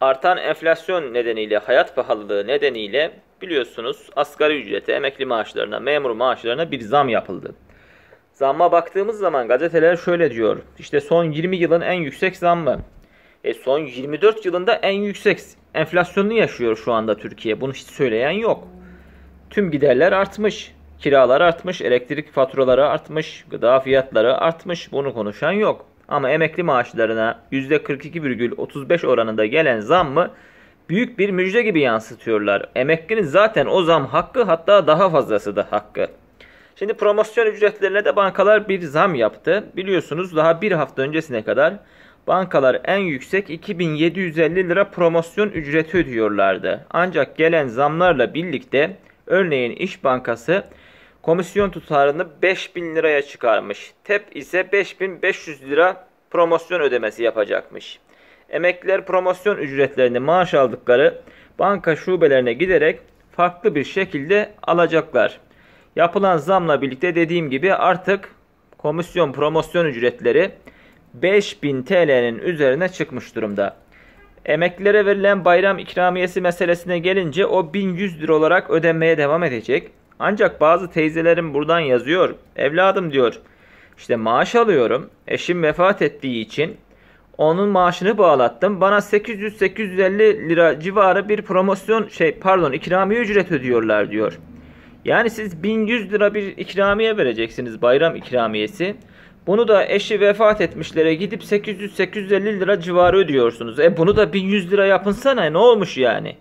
artan enflasyon nedeniyle, hayat pahalılığı nedeniyle biliyorsunuz asgari ücrete, emekli maaşlarına, memur maaşlarına bir zam yapıldı. Zamma baktığımız zaman gazeteler şöyle diyor. İşte son 20 yılın en yüksek zammı. E son 24 yılında en yüksek enflasyonu yaşıyor şu anda Türkiye. Bunu hiç söyleyen yok. Tüm giderler artmış. Kiralar artmış, elektrik faturaları artmış, gıda fiyatları artmış. Bunu konuşan yok. Ama emekli maaşlarına %42,35 oranında gelen zam mı büyük bir müjde gibi yansıtıyorlar. Emeklinin zaten o zam hakkı hatta daha fazlası da hakkı. Şimdi promosyon ücretlerine de bankalar bir zam yaptı. Biliyorsunuz daha bir hafta öncesine kadar bankalar en yüksek 2750 lira promosyon ücreti ödüyorlardı. Ancak gelen zamlarla birlikte örneğin İş Bankası Komisyon tutarını 5000 liraya çıkarmış. TEP ise 5500 lira promosyon ödemesi yapacakmış. Emekliler promosyon ücretlerini maaş aldıkları banka şubelerine giderek farklı bir şekilde alacaklar. Yapılan zamla birlikte dediğim gibi artık komisyon promosyon ücretleri 5000 TL'nin üzerine çıkmış durumda. Emeklilere verilen bayram ikramiyesi meselesine gelince o 1100 lira olarak ödenmeye devam edecek. Ancak bazı teyzelerim buradan yazıyor. Evladım diyor. İşte maaş alıyorum. Eşim vefat ettiği için onun maaşını bağlattım. Bana 800-850 lira civarı bir promosyon şey pardon ikramiye ücret ödüyorlar diyor. Yani siz 1100 lira bir ikramiye vereceksiniz bayram ikramiyesi. Bunu da eşi vefat etmişlere gidip 800-850 lira civarı ödüyorsunuz. E bunu da 1100 lira yapınsana ne olmuş yani?